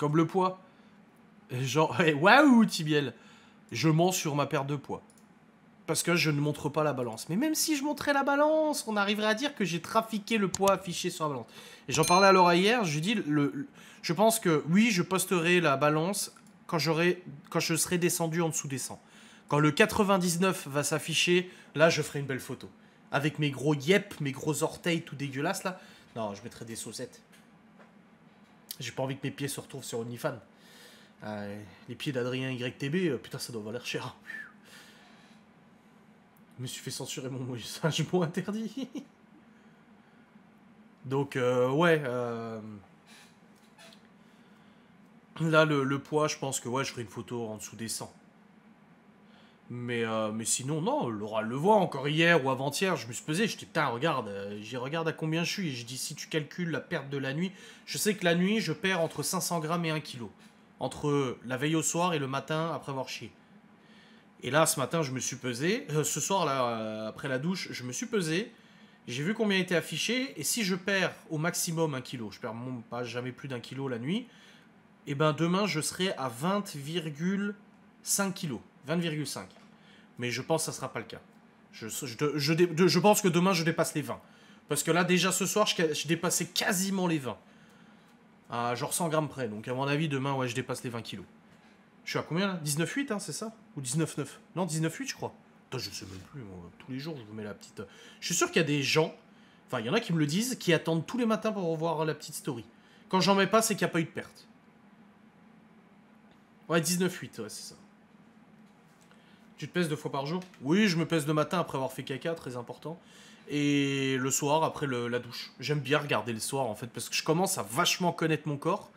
comme le poids. Genre, eh, waouh, Tibiel, je mens sur ma perte de poids. Parce que je ne montre pas la balance. Mais même si je montrais la balance, on arriverait à dire que j'ai trafiqué le poids affiché sur la balance. Et j'en parlais à Laura hier, je lui dis, le, je pense que oui, je posterai la balance quand, quand je serai descendu en dessous des 100. Quand le 99 va s'afficher, là, je ferai une belle photo. Avec mes gros yep, mes gros orteils tout dégueulasses, là. Non, je mettrai des saucettes. J'ai pas envie que mes pieds se retrouvent sur OnlyFans. Euh, les pieds d'Adrien YTB, euh, putain, ça doit valoir cher. Je me suis fait censurer mon message mot interdit. Donc, euh, ouais. Là, le, poids, je pense que ouais, je ferai une photo en dessous des 100. Mais, euh, mais sinon, non, Laura le voit encore hier ou avant-hier, je me suis pesé, dis putain, regarde, euh, j'y regarde à combien je suis. Et je dis, si tu calcules la perte de la nuit, je sais que la nuit, je perds entre 500 grammes et 1 kg. Entre la veille au soir et le matin après avoir chié. Et là, ce matin, je me suis pesé. Euh, ce soir, là, après la douche, je me suis pesé. J'ai vu combien était affiché. Et si je perds au maximum 1 kg, je perds pas jamais plus d'un kilo la nuit, et eh ben demain, je serai à 20,5 kg. 20,5. Mais je pense que ça ne sera pas le cas. Je, je, pense que demain, je dépasse les 20. Parce que là, déjà ce soir, je, dépassais quasiment les 20. À genre 100 grammes près. Donc, à mon avis, demain, ouais, je dépasse les 20 kilos. Je suis à combien là 19,8, hein, c'est ça Ou 19,9 Non, 19,8, je crois. Je je sais même plus. Tous les jours, je vous mets la petite. Euh, je suis sûr qu'il y a des gens, enfin, il y en a qui me le disent, qui attendent tous les matins pour revoir la petite story. Quand j'en mets pas, c'est qu'il n'y a pas eu de perte. Ouais, 19,8, c'est ça. Tu te pèses deux fois par jour Oui, je me pèse le matin après avoir fait caca, très important. Et le soir, après la douche. J'aime bien regarder le soir, en fait, parce que je commence à vachement connaître mon corps.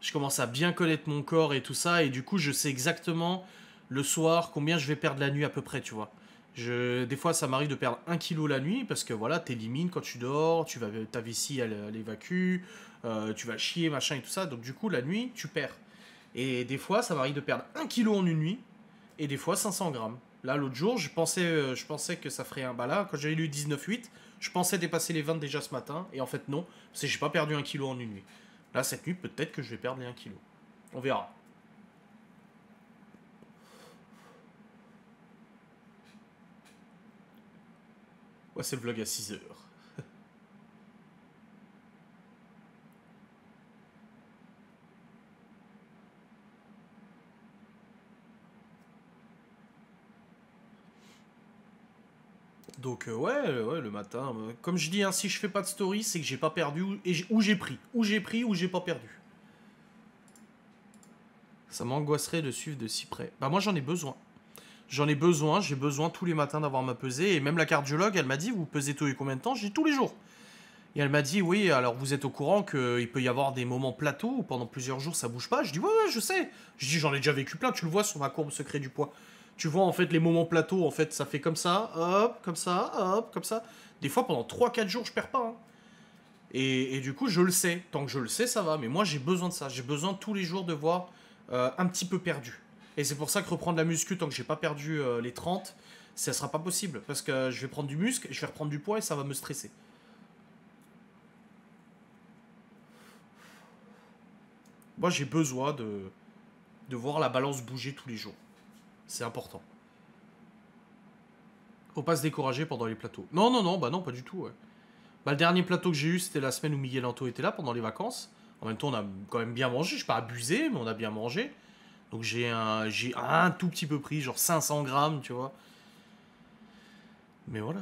Je commence à bien connaître mon corps et tout ça. Et du coup, je sais exactement le soir combien je vais perdre la nuit à peu près, tu vois. Je, des fois, ça m'arrive de perdre un kilo la nuit parce que voilà, t'élimines quand tu dors, tu vas, ta vessie elle, elle euh, tu vas chier, machin et tout ça. Donc, du coup, la nuit, tu perds. Et des fois, ça m'arrive de perdre un kilo en une nuit et des fois 500 grammes. Là, l'autre jour, je pensais, euh, je pensais que ça ferait un bala. Quand j'avais lu 19,8, je pensais dépasser les 20 déjà ce matin. Et en fait, non, parce que j'ai pas perdu un kilo en une nuit. Là, cette nuit, peut-être que je vais perdre les 1 kilo. On verra. Ouais, c'est le vlog à 6 heures. Donc euh, ouais, euh, ouais, le matin. Euh, comme je dis, hein, si je fais pas de story, c'est que j'ai pas perdu ou j'ai pris. Où j'ai pris ou j'ai pas perdu. Ça m'angoisserait de suivre de si près. Bah moi j'en ai besoin. J'en ai besoin, j'ai besoin tous les matins d'avoir ma pesée. Et même la cardiologue, elle m'a dit, vous pesez tous les combien de temps J'ai tous les jours. Et elle m'a dit, oui, alors vous êtes au courant qu'il peut y avoir des moments plateaux où pendant plusieurs jours ça bouge pas. Je dis, ouais, ouais, je sais. Je dis, j'en ai déjà vécu plein, tu le vois sur ma courbe secret du poids tu vois en fait les moments plateaux, en fait ça fait comme ça, hop, comme ça, hop, comme ça. Des fois pendant 3-4 jours je perds pas. Hein. Et, du coup je le sais, tant que je le sais ça va, mais moi j'ai besoin de ça, j'ai besoin tous les jours de voir euh, un petit peu perdu. Et c'est pour ça que reprendre la muscu tant que j'ai pas perdu euh, les 30, ça sera pas possible, parce que je vais prendre du muscle, je vais reprendre du poids et ça va me stresser. Moi j'ai besoin de, de voir la balance bouger tous les jours. C'est important. Faut pas se décourager pendant les plateaux. Non, non, non, bah non, pas du tout. Bah, le dernier plateau que j'ai eu, c'était la semaine où Miguel Anto était là pendant les vacances. En même temps, on a quand même bien mangé. Je pas abusé, mais on a bien mangé. Donc j'ai un, un tout petit peu pris, genre 500 grammes, tu vois. Mais voilà.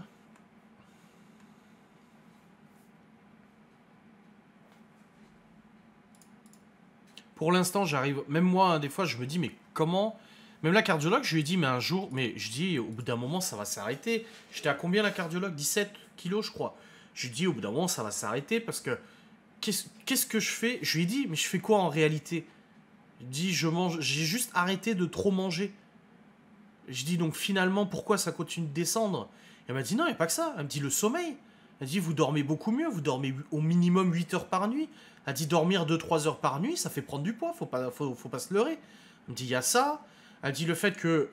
Pour l'instant, j'arrive. Même moi, hein, des fois, je me dis, mais comment même la cardiologue, je lui ai dit, mais un jour, mais je dis, au bout d'un moment, ça va s'arrêter. J'étais à combien la cardiologue 17 kilos, je crois. Je lui ai dit, au bout d'un moment, ça va s'arrêter parce que qu'est-ce que je fais Je lui ai dit, mais je fais quoi en réalité Je dis, je mange, j'ai juste arrêté de trop manger. Je dis donc finalement, pourquoi ça continue de descendre Elle m'a dit, non, il n'y a pas que ça. Elle me dit, le sommeil. Elle dit, vous dormez beaucoup mieux, vous dormez au minimum 8 heures par nuit. Elle dit, dormir 2-3 heures par nuit, ça fait prendre du poids, faut pas, faut, faut pas se leurrer. Elle me dit, il y a ça. Elle dit le fait que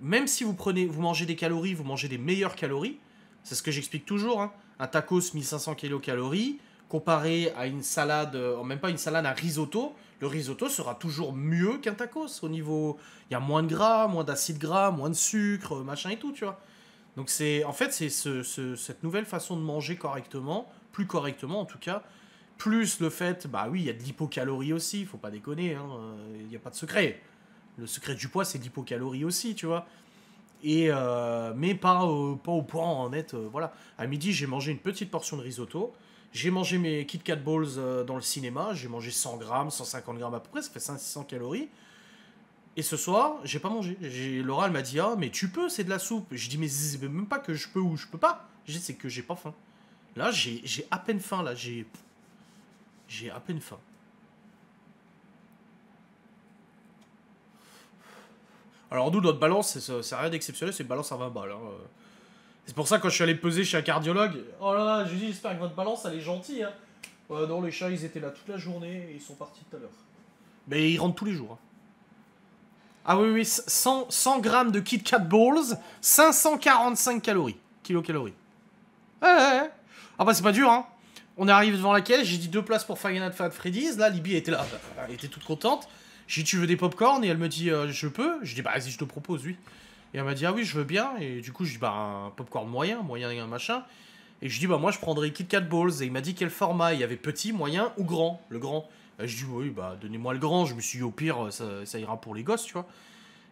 même si vous prenez, vous mangez des calories, vous mangez des meilleures calories. C'est ce que j'explique toujours. Hein, un tacos 1500 kilocalories comparé à une salade, euh, même pas une salade, un risotto. Le risotto sera toujours mieux qu'un tacos au niveau. Il y a moins de gras, moins d'acide gras, moins de sucre, euh, machin et tout, tu vois. Donc c'est, en fait, c'est cette nouvelle façon de manger correctement, plus correctement en tout cas, plus le fait, bah oui, il y a de l'hypocalorie aussi, faut pas déconner, hein, euh, il n'y a pas de secret. Le secret du poids, c'est l'hypocalorie aussi, tu vois. Et euh, mais pas, au, pas au point en euh, voilà. À midi, j'ai mangé une petite portion de risotto. J'ai mangé mes Kit Kat Balls euh, dans le cinéma. J'ai mangé 100 grammes, 150 grammes à peu près, ça fait 500 calories. Et ce soir, j'ai pas mangé. Laura, elle m'a dit Ah, mais tu peux, c'est de la soupe. Je dis Mais c'est même pas que je peux ou je peux pas. dis, C'est que j'ai pas faim. Là, j'ai à peine faim. Là, j'ai. J'ai à peine faim. Alors d'où notre balance, c'est rien d'exceptionnel, c'est une balance à 20 balles. Hein. C'est pour ça, quand je suis allé peser chez un cardiologue, oh là là, je lui dis, j'espère que votre balance, elle est gentille. Hein. non, les chats, ils étaient là toute la journée et ils sont partis tout à l'heure. Mais ils rentrent tous les jours. Hein. Ah oui, oui, 100, 100 grammes de Kit Kat Balls, 545 calories, kilocalories. Ouais, Ah bah c'est pas dur, hein. On arrivé devant la caisse, j'ai dit deux places pour Faganat Fat Freddy's. Là, Libby était là, bah, elle était toute contente. J'ai tu veux des popcorns Et elle me dit, euh, je peux Je dis, bah vas-y, je te propose, oui. Et elle m'a dit, ah oui, je veux bien. Et du coup, je dis, bah un popcorn moyen, moyen et un machin. Et je dis, bah moi, je prendrais Kit Kat Balls. Et il m'a dit quel format Il y avait petit, moyen ou grand Le grand. Et je dis, oui, bah donnez-moi le grand. Je me suis dit, au pire, ça, ira pour les gosses, tu vois.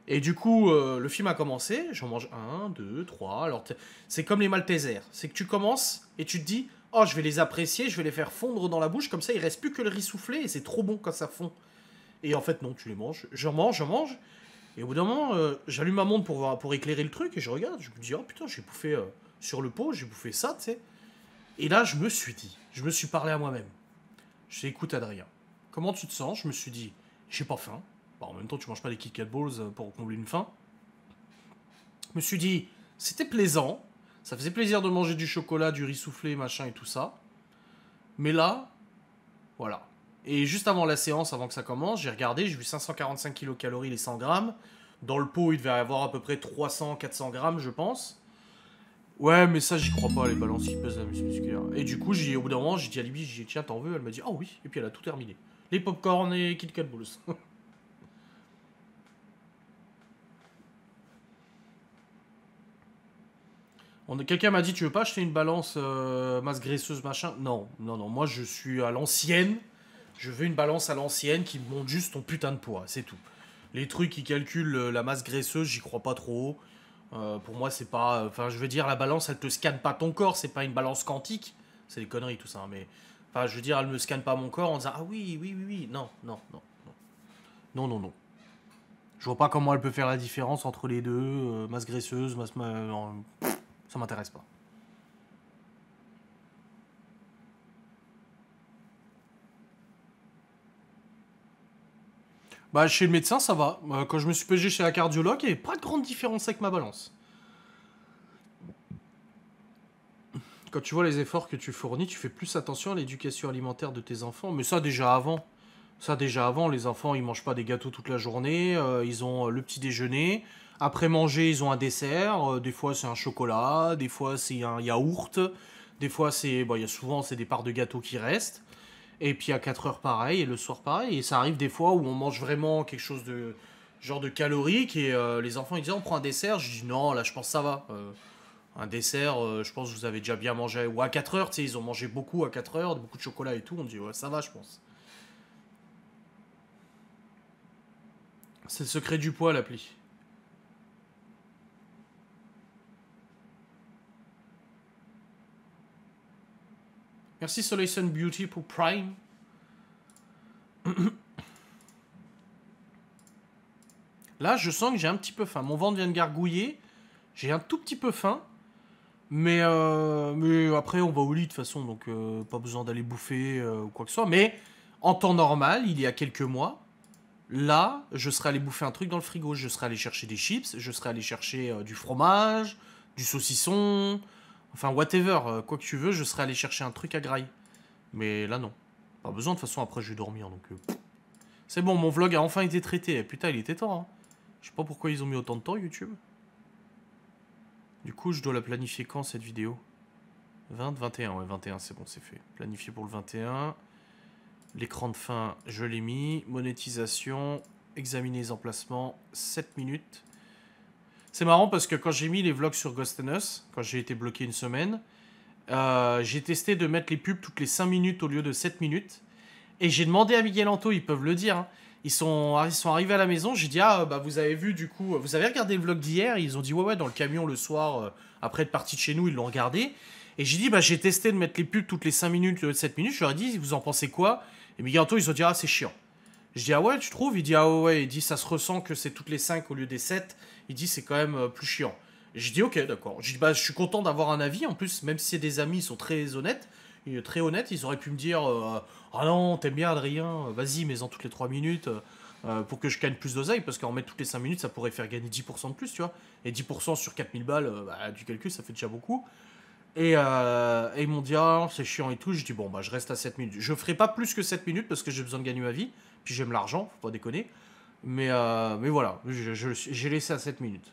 Et du coup, euh, le film a commencé. J'en mange un, deux, trois. Alors, c'est comme les Maltesers. C'est que tu commences et tu te dis, oh, je vais les apprécier, je vais les faire fondre dans la bouche. Comme ça, il reste plus que le riz soufflé et c'est trop bon quand ça fond. Et en fait, non, tu les manges. Je mange, je mange. Et au bout d'un moment, euh, j'allume ma montre pour, voir, pour éclairer le truc et je regarde. Je me dis, oh putain, j'ai bouffé euh, sur le pot, j'ai bouffé ça, tu sais. Et là, je me suis dit, je me suis parlé à moi-même. Je dis, écoute, Adrien, comment tu te sens Je me suis dit, j'ai pas faim. en même temps, tu manges pas des Kit Balls euh, pour combler une faim. Je me suis dit, c'était plaisant. Ça faisait plaisir de manger du chocolat, du riz soufflé, machin et tout ça. Mais là, voilà, et juste avant la séance, avant que ça commence, j'ai regardé, j'ai vu 545 kcal les 100 grammes. Dans le pot, il devait y avoir à peu près 300-400 grammes, je pense. Ouais, mais ça, j'y crois pas, les balances qui pèsent la Et du coup, au bout d'un moment, j'ai dit à Libby, j'ai dit, tiens, t'en veux Elle m'a dit, ah oui. Et puis elle a tout terminé. Les pop popcorn et Kit Kat Bulls. Quelqu'un m'a dit, tu veux pas acheter une balance euh, masse graisseuse, machin Non, non, non, moi je suis à l'ancienne. Je veux une balance à l'ancienne qui monte juste ton putain de poids, c'est tout. Les trucs qui calculent euh, la masse graisseuse, j'y crois pas trop. Euh, pour moi, c'est pas. Euh, enfin, je veux dire, la balance, elle te scanne pas ton corps, c'est pas une balance quantique. C'est des conneries tout ça, hein, mais. Enfin, je veux dire, elle me scanne pas mon corps en disant Ah oui, oui, oui, oui. Non, non, non, non. Non, non, non. Je vois pas comment elle peut faire la différence entre les deux, masse graisseuse, masse. ça m'intéresse pas. Bah, chez le médecin, ça va. Bah, quand je me suis pesé chez la cardiologue, il n'y avait pas de grande différence avec ma balance. Quand tu vois les efforts que tu fournis, tu fais plus attention à l'éducation alimentaire de tes enfants. Mais ça, déjà avant. Ça, déjà avant, les enfants, ils mangent pas des gâteaux toute la journée. Euh, ils ont euh, le petit déjeuner. Après manger, ils ont un dessert. Euh, des fois, c'est un chocolat. Des fois, c'est un yaourt. Des fois, c'est. Bah, il y a souvent, c'est des parts de gâteau qui restent. Et puis à 4 heures pareil, et le soir pareil. Et ça arrive des fois où on mange vraiment quelque chose de genre de calorique, et euh, les enfants ils disent on prend un dessert, je dis non, là je pense ça va. Euh, un dessert, euh, je pense vous avez déjà bien mangé. Ou à 4 heures, tu sais, ils ont mangé beaucoup à 4 heures, beaucoup de chocolat et tout, on dit ouais, ça va, je pense. C'est le secret du poids, l'appli. Merci Soleil Beauty pour Prime. Là, je sens que j'ai un petit peu faim. Mon ventre vient de gargouiller. J'ai un tout petit peu faim. Mais, euh, mais après, on va au lit de toute façon, donc euh, pas besoin d'aller bouffer euh, ou quoi que ce soit. Mais en temps normal, il y a quelques mois, là, je serais allé bouffer un truc dans le frigo. Je serais allé chercher des chips, je serais allé chercher du fromage, du saucisson, Enfin, whatever, euh, quoi que tu veux, je serais allé chercher un truc à graille. Mais là, non. Pas besoin, de toute façon, après, je vais dormir, donc... Euh. C'est bon, mon vlog a enfin été traité. Eh, putain, il était temps, hein. Je sais pas pourquoi ils ont mis autant de temps, YouTube. Du coup, je dois la planifier quand, cette vidéo 20, 21, ouais, 21, c'est bon, c'est fait. Planifier pour le 21. L'écran de fin, je l'ai mis. Monétisation, examiner les emplacements, 7 minutes. C'est marrant parce que quand j'ai mis les vlogs sur Ghost quand j'ai été bloqué une semaine, euh, j'ai testé de mettre les pubs toutes les 5 minutes au lieu de 7 minutes. Et j'ai demandé à Miguel Anto, ils peuvent le dire. Hein. Ils, sont, sont arrivés à la maison, j'ai dit Ah, bah vous avez vu du coup, vous avez regardé le vlog d'hier Ils ont dit Ouais, ouais, dans le camion le soir, euh, après être parti de chez nous, ils l'ont regardé. Et j'ai dit Bah j'ai testé de mettre les pubs toutes les 5 minutes au lieu de 7 minutes. Je leur ai dit Vous en pensez quoi Et Miguel Anto, ils ont dit Ah, c'est chiant. Je dis Ah ouais, tu trouves Il dit Ah ouais, il dit Ça se ressent que c'est toutes les 5 au lieu des 7 il dit c'est quand même euh, plus chiant. je dis ok, d'accord. Je dis bah je suis content d'avoir un avis. En plus, même si c'est des amis, sont très honnêtes. Très honnêtes, ils auraient pu me dire euh, Ah non, t'aimes bien Adrien, vas-y, mets-en toutes les 3 minutes euh, pour que je gagne plus d'oseille, parce qu'en mettre toutes les 5 minutes, ça pourrait faire gagner 10% de plus, tu vois. Et 10% sur 4000 balles, bah, du calcul, ça fait déjà beaucoup. Et, et ils m'ont dit Ah, c'est chiant et tout. Je dis Bon, bah je reste à 7 minutes. Je ferai pas plus que 7 minutes parce que j'ai besoin de gagner ma vie, puis j'aime l'argent, faut pas déconner. Mais, euh, mais voilà, j'ai laissé à 7 minutes.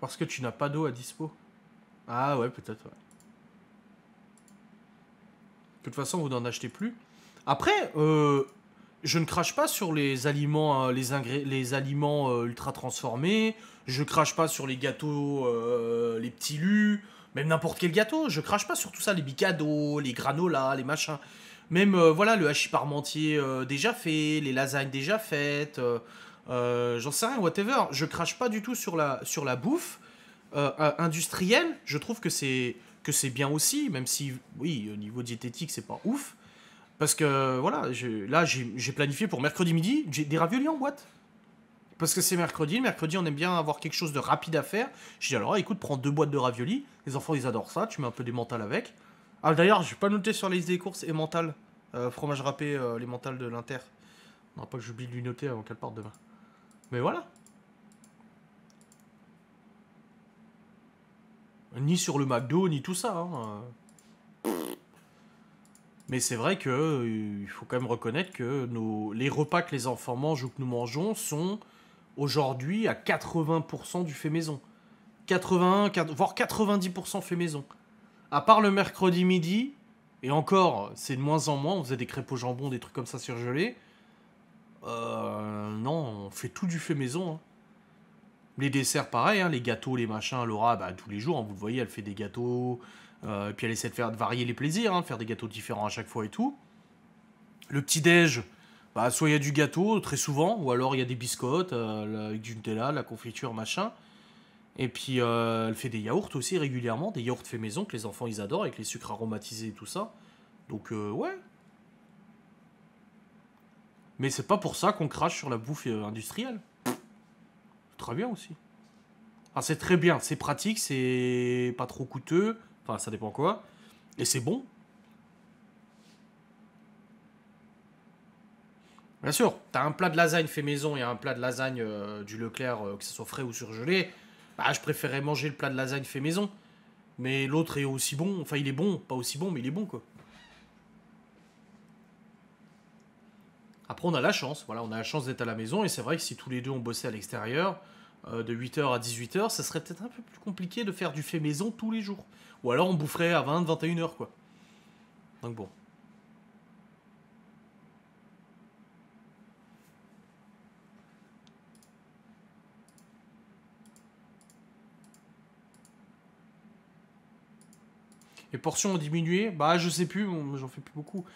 Parce que tu n'as pas d'eau à dispo. Ah ouais, peut-être, De toute façon, vous n'en achetez plus. Après, euh, je ne crache pas sur les aliments, euh, les, les aliments ultra transformés. Je crache pas sur les gâteaux, les petits lus. Même n'importe quel gâteau, je crache pas sur tout ça, les bicados, les granolas, les machins. Même euh, voilà le hachis parmentier euh, déjà fait, les lasagnes déjà faites, euh, j'en sais rien, whatever. Je crache pas du tout sur la, sur la bouffe industrielle. Je trouve que c'est que c'est bien aussi, même si oui au niveau diététique c'est pas ouf. Parce que voilà, là j'ai planifié pour mercredi midi, j'ai des raviolis en boîte. Parce que c'est mercredi, le mercredi on aime bien avoir quelque chose de rapide à faire. Je dis alors écoute, prends deux boîtes de ravioli, les enfants ils adorent ça, tu mets un peu des mentales avec. Ah d'ailleurs, je n'ai pas noté sur la liste des courses et mentales, euh, fromage râpé, euh, les mentales de l'Inter. faudra pas que j'oublie de lui noter avant qu'elle parte demain. Mais voilà. Ni sur le McDo, ni tout ça. Hein, euh. Mais c'est vrai que il faut quand même reconnaître que nos, les repas que les enfants mangent ou que nous mangeons sont aujourd'hui à 80% du fait maison. 80, voire 90% fait maison. À part le mercredi midi, et encore, c'est de moins en moins, on faisait des crêpes au jambon, des trucs comme ça surgelés. Euh, non, on fait tout du fait maison. Hein. Les desserts, pareil, hein, les gâteaux, les machins. Laura, bah, tous les jours, hein, vous le voyez, elle fait des gâteaux. Euh, puis elle essaie de faire de varier les plaisirs, de faire des gâteaux différents à chaque fois et tout. Le petit-déj, bah, soit il y a du gâteau, très souvent, ou alors il y a des biscottes euh, avec du Nutella, la confiture, machin. Et puis euh, elle fait des yaourts aussi régulièrement, des yaourts faits maison que les enfants ils adorent avec les sucres aromatisés et tout ça. Donc euh, ouais. Mais c'est pas pour ça qu'on crache sur la bouffe industrielle. Très bien aussi. Ah c'est très bien, c'est pratique, c'est pas trop coûteux, enfin ça dépend quoi. Et c'est bon, Bien sûr, t'as un plat de lasagne fait maison et un plat de lasagne euh, du Leclerc, euh, que ce soit frais ou surgelé. Bah, je préférais manger le plat de lasagne fait maison. Mais l'autre est aussi bon. Enfin, il est bon. Pas aussi bon, mais il est bon, quoi. Après, on a la chance. Voilà, on a la chance d'être à la maison. Et c'est vrai que si tous les deux on bossait à l'extérieur, euh, de 8h à 18h, ça serait peut-être un peu plus compliqué de faire du fait maison tous les jours. Ou alors on boufferait à 20, 21h, quoi. Donc bon. les portions ont diminué. Bah, je sais plus, j'en fais plus beaucoup.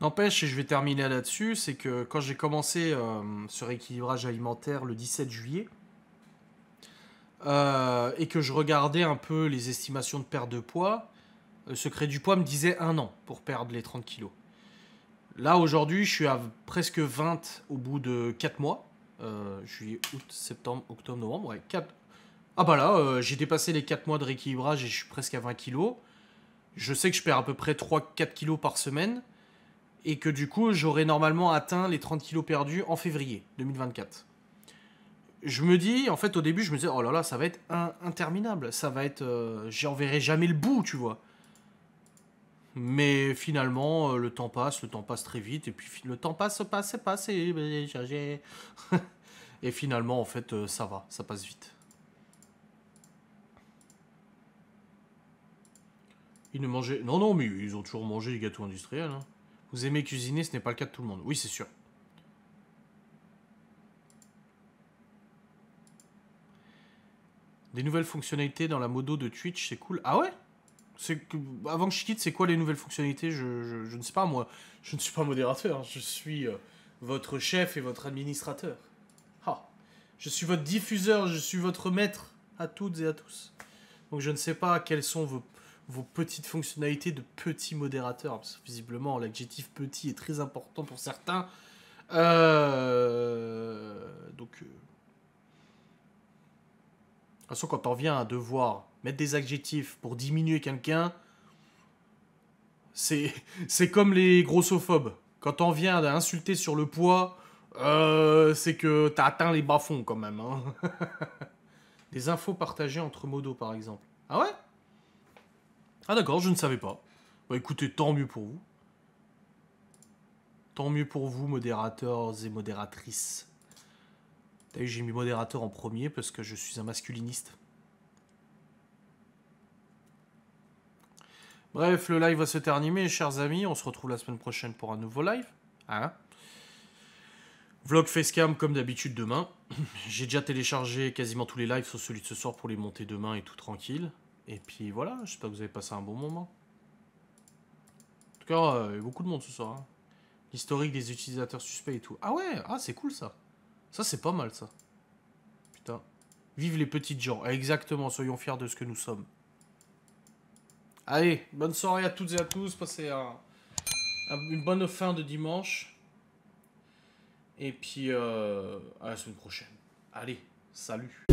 N'empêche, et je vais terminer là-dessus, c'est que quand j'ai commencé euh, ce rééquilibrage alimentaire le 17 juillet, euh, et que je regardais un peu les estimations de perte de poids, le secret du poids me disait un an pour perdre les 30 kilos. Là, aujourd'hui, je suis à presque 20 au bout de 4 mois. Euh, juillet, août, septembre, octobre, novembre. 4... Ah bah là, j'ai dépassé les 4 mois de rééquilibrage et je suis presque à 20 kilos je sais que je perds à peu près 3-4 kilos par semaine et que du coup j'aurais normalement atteint les 30 kilos perdus en février 2024. Je me dis, en fait au début je me disais, oh là là, ça va être interminable, ça va être... J'en verrai jamais le bout, tu vois. Mais finalement, le temps passe, le temps passe très vite, et puis le temps passe, passe, passe, et... et finalement, en fait, ça va, ça passe vite. Ils ne mangeaient... Non, non, mais ils ont toujours mangé des gâteaux industriels. Hein. Vous aimez cuisiner, ce n'est pas le cas de tout le monde. Oui, c'est sûr. Des nouvelles fonctionnalités dans la modo de Twitch, c'est cool. Ah ouais Avant que je quitte, c'est quoi les nouvelles fonctionnalités je, ne sais pas, moi. Je ne suis pas modérateur, hein. je suis euh, votre chef et votre administrateur. Ah. Je suis votre diffuseur, je suis votre maître à toutes et à tous. Donc je ne sais pas quels sont vos vos petites fonctionnalités de petit modérateur hein, visiblement l'adjectif petit est très important pour certains. Euh, donc, euh, quand on vient à devoir mettre des adjectifs pour diminuer quelqu'un, c'est c'est comme les grossophobes. Quand on vient à insulter sur le poids, euh, c'est que t'as atteint les bas-fonds quand même. Hein. des infos partagées entre modos, par exemple. Ah ouais ah d'accord, je ne savais pas. Bah écoutez, tant mieux pour vous. Tant mieux pour vous, modérateurs et modératrices. T'as vu, j'ai mis modérateur en premier parce que je suis un masculiniste. Bref, le live va se terminer, chers amis. On se retrouve la semaine prochaine pour un nouveau live. Hein Vlog facecam comme d'habitude demain. j'ai déjà téléchargé quasiment tous les lives sauf celui de ce soir pour les monter demain et tout tranquille. Et puis voilà, j'espère que vous avez passé un bon moment. En tout cas, euh, il y a beaucoup de monde ce soir. Hein. L'historique des utilisateurs suspects et tout. Ah ouais, ah c'est cool ça. Ça c'est pas mal ça. Putain. Vive les petites gens. Exactement, soyons fiers de ce que nous sommes. Allez, bonne soirée à toutes et à tous. Passez une bonne fin de dimanche. Et puis, euh, à la semaine prochaine. Allez, salut.